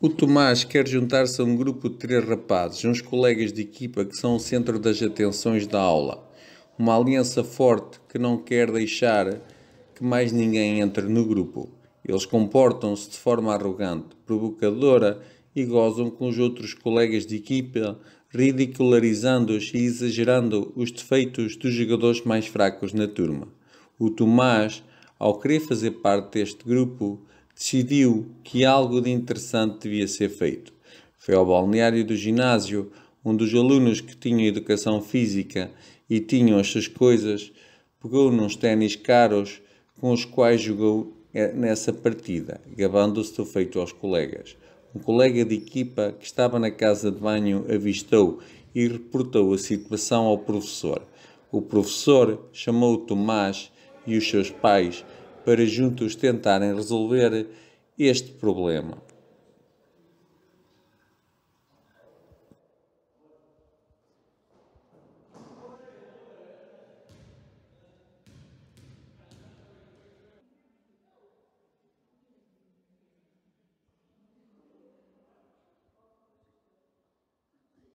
O Tomás quer juntar-se a um grupo de três rapazes, uns colegas de equipa que são o centro das atenções da aula. Uma aliança forte que não quer deixar que mais ninguém entre no grupo. Eles comportam-se de forma arrogante, provocadora e gozam com os outros colegas de equipa, ridicularizando-os e exagerando os defeitos dos jogadores mais fracos na turma. O Tomás, ao querer fazer parte deste grupo, decidiu que algo de interessante devia ser feito. Foi ao balneário do ginásio, onde os alunos que tinham educação física e tinham estas coisas, pegou nos ténis caros com os quais jogou eh, nessa partida, gabando-se do feito aos colegas. Um colega de equipa que estava na casa de banho avistou e reportou a situação ao professor. O professor chamou Tomás e os seus pais para juntos tentarem resolver este problema.